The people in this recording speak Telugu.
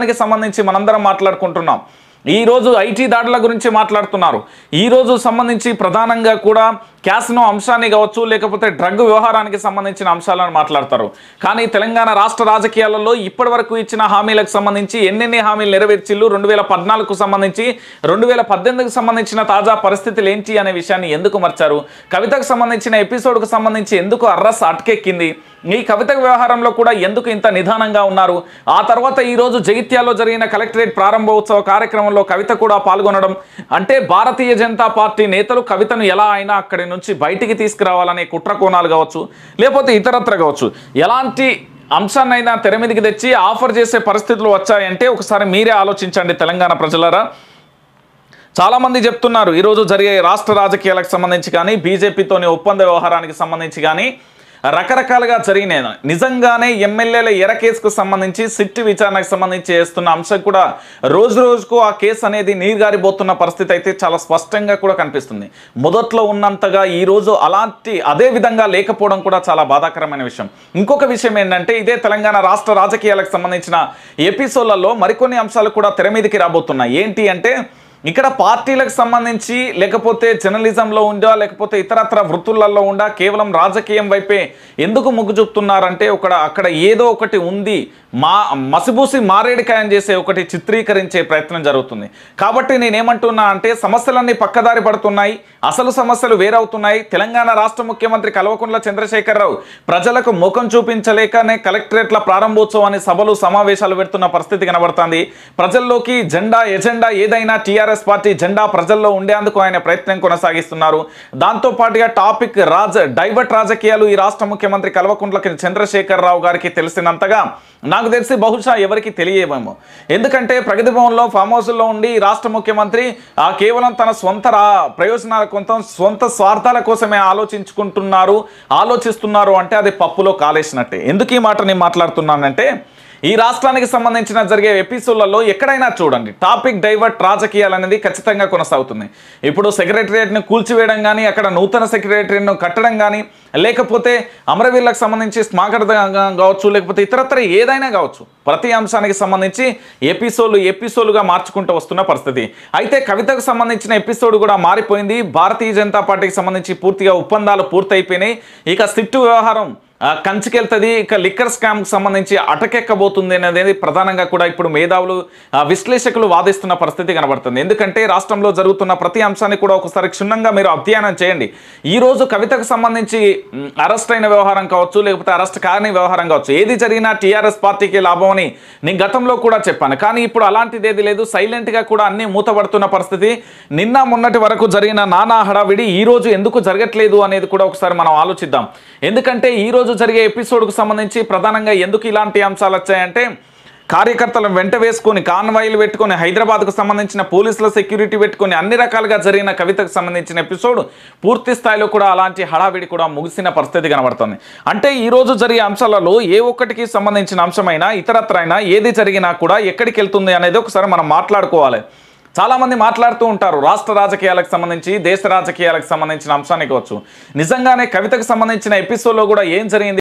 దానికి సంబంధించి మనందరం మాట్లాడుకుంటున్నాం ఈరోజు ఐటీ దాడుల గురించి మాట్లాడుతున్నారు ఈరోజు సంబంధించి ప్రధానంగా కూడా క్యాసినో అంశాన్ని కావచ్చు లేకపోతే డ్రగ్ వ్యవహారానికి సంబంధించిన అంశాలను మాట్లాడతారు కానీ తెలంగాణ రాష్ట్ర రాజకీయాలలో ఇప్పటి వరకు ఇచ్చిన హామీలకు సంబంధించి ఎన్నెన్ని హామీలు నెరవేర్చిల్లు రెండు వేల పద్నాలుగుకు సంబంధించి రెండు వేల పద్దెనిమిదికి సంబంధించిన తాజా పరిస్థితులు ఏంటి అనే విషయాన్ని ఎందుకు మర్చారు కవితకు సంబంధించిన ఎపిసోడ్కు సంబంధించి ఎందుకు అర్రస్ అటకెక్కింది ఈ కవిత వ్యవహారంలో కూడా ఎందుకు ఇంత నిదానంగా ఉన్నారు ఆ తర్వాత ఈరోజు జగిత్యాలో జరిగిన కలెక్టరేట్ ప్రారంభోత్సవ కార్యక్రమంలో కవిత కూడా పాల్గొనడం అంటే భారతీయ జనతా పార్టీ నేతలు కవితను ఎలా అయినా అక్కడి నుంచి బయటికి తీసుకురావాలనే కుట్ర కోణాలు కావచ్చు లేకపోతే ఇతరత్ర కావచ్చు ఎలాంటి అంశాన్నైనా తెర మీదకి తెచ్చి ఆఫర్ చేసే పరిస్థితులు వచ్చాయంటే ఒకసారి మీరే ఆలోచించండి తెలంగాణ ప్రజలరా చాలామంది చెప్తున్నారు ఈరోజు జరిగే రాష్ట్ర రాజకీయాలకు సంబంధించి కానీ బీజేపీతోని ఒప్పంద వ్యవహారానికి సంబంధించి కానీ రకరకాలుగా జరిగినాయి నిజంగానే ఎమ్మెల్యేల ఎర కేసుకు సంబంధించి సిట్ విచారణకు సంబంధించి చేస్తున్న అంశం కూడా రోజు రోజుకు ఆ కేసు అనేది నీరుగారిపోతున్న పరిస్థితి అయితే చాలా స్పష్టంగా కూడా కనిపిస్తుంది మొదట్లో ఉన్నంతగా ఈరోజు అలాంటి అదే విధంగా లేకపోవడం కూడా చాలా బాధాకరమైన విషయం ఇంకొక విషయం ఏంటంటే ఇదే తెలంగాణ రాష్ట్ర రాజకీయాలకు సంబంధించిన ఎపిసోడ్లలో మరికొన్ని అంశాలు కూడా తెర మీదకి రాబోతున్నాయి ఏంటి అంటే ఇక్కడ పార్టీలకు సంబంధించి లేకపోతే జర్నలిజంలో ఉందా లేకపోతే ఇతరత్ర వృత్తులలో ఉందా కేవలం రాజకీయం వైపే ఎందుకు మొగ్గు చూపుతున్నారంటే ఒక అక్కడ ఏదో ఒకటి ఉంది మా మసిబూసి మారేడికాయం చేసే ఒకటి చిత్రీకరించే ప్రయత్నం జరుగుతుంది కాబట్టి నేనేమంటున్నా అంటే సమస్యలన్నీ పక్కదారి పడుతున్నాయి అసలు సమస్యలు వేరవుతున్నాయి తెలంగాణ రాష్ట్ర ముఖ్యమంత్రి కల్వకుంట్ల చంద్రశేఖరరావు ప్రజలకు ముఖం చూపించలేకనే కలెక్టరేట్ల ప్రారంభోత్సవాన్ని సభలు సమావేశాలు పెడుతున్న పరిస్థితి కనబడుతుంది ప్రజల్లోకి జెండా ఎజెండా ఏదైనా టీఆర్ఎస్ కాంగ్రెస్ పార్టీ జెండా ప్రజల్లో ఉండేందుకు ఆయన ప్రయత్నం కొనసాగిస్తున్నారు దాంతో పాటుగా టాపిక్ రాజ డైవర్ట్ రాజకీయాలు ఈ రాష్ట్ర ముఖ్యమంత్రి కల్వకుంట్ల చంద్రశేఖరరావు గారికి తెలిసినంతగా నాకు తెలిసి బహుశా ఎవరికి తెలియవేమో ఎందుకంటే ప్రగతి భవన్లో ఫామ్ హౌస్లో ఉండి రాష్ట్ర ముఖ్యమంత్రి ఆ కేవలం తన సొంత ప్రయోజనాల కొంత సొంత స్వార్థాల కోసమే ఆలోచించుకుంటున్నారు ఆలోచిస్తున్నారు అంటే అది పప్పులో కాలేసినట్టే ఎందుకు ఈ మాట నేను మాట్లాడుతున్నానంటే ఈ రాష్ట్రానికి సంబంధించిన జరిగే ఎపిసోడ్లలో ఎక్కడైనా చూడండి టాపిక్ డైవర్ట్ రాజకీయాలు అనేది ఖచ్చితంగా కొనసాగుతుంది ఇప్పుడు సెక్రటరియట్ను కూల్చివేయడం కానీ అక్కడ నూతన సెక్రటరియట్ను కట్టడం కానీ లేకపోతే అమరవీర్లకు సంబంధించి స్మాగతంగా కావచ్చు లేకపోతే ఇతరత్ర ఏదైనా కావచ్చు ప్రతి అంశానికి సంబంధించి ఎపిసోడ్లు ఎపిసోడ్లుగా మార్చుకుంటూ వస్తున్న పరిస్థితి అయితే కవితకు సంబంధించిన ఎపిసోడ్ కూడా మారిపోయింది భారతీయ జనతా పార్టీకి సంబంధించి పూర్తిగా ఒప్పందాలు పూర్తయిపోయినాయి ఇక సిట్టు వ్యవహారం కంచికెళ్తుంది ఇక లిక్కర్ స్కామ్కి సంబంధించి అటకెక్కబోతుంది అనేది ప్రధానంగా కూడా ఇప్పుడు మేధావులు విశ్లేషకులు వాదిస్తున్న పరిస్థితి కనబడుతుంది ఎందుకంటే రాష్ట్రంలో జరుగుతున్న ప్రతి అంశాన్ని కూడా ఒకసారి క్షుణ్ణంగా మీరు అధ్యయనం చేయండి ఈరోజు కవితకు సంబంధించి అరెస్ట్ అయిన వ్యవహారం కావచ్చు లేకపోతే అరెస్ట్ కాని వ్యవహారం కావచ్చు ఏది జరిగినా టీఆర్ఎస్ పార్టీకి లాభం అని నేను గతంలో కూడా చెప్పాను కానీ ఇప్పుడు అలాంటిది ఏది లేదు సైలెంట్గా కూడా అన్ని మూతబడుతున్న పరిస్థితి నిన్న మొన్నటి వరకు జరిగిన నానా హడావిడి ఈరోజు ఎందుకు జరగట్లేదు అనేది కూడా ఒకసారి మనం ఆలోచిద్దాం ఎందుకంటే ఈరోజు ఈరోజు జరిగే ఎపిసోడ్కు సంబంధించి ప్రధానంగా ఎందుకు ఇలాంటి అంశాలు వచ్చాయంటే కార్యకర్తలను వెంట వేసుకొని కాన్వాయిలు పెట్టుకొని హైదరాబాద్కు సంబంధించిన పోలీసుల సెక్యూరిటీ పెట్టుకొని అన్ని రకాలుగా జరిగిన కవితకు సంబంధించిన ఎపిసోడ్ పూర్తి స్థాయిలో కూడా అలాంటి హడావిడి కూడా ముగిసిన పరిస్థితి కనబడుతుంది అంటే ఈరోజు జరిగే అంశాలలో ఏ ఒక్కటికి సంబంధించిన అంశమైనా ఇతరత్రైనా ఏది జరిగినా కూడా ఎక్కడికి వెళ్తుంది అనేది ఒకసారి మనం మాట్లాడుకోవాలి చాలామంది మాట్లాడుతూ ఉంటారు రాష్ట్ర రాజకీయాలకు సంబంధించి దేశ రాజకీయాలకు సంబంధించిన అంశానికి వచ్చు నిజంగానే కవితకు సంబంధించిన ఎపిసోడ్లో కూడా ఏం జరిగింది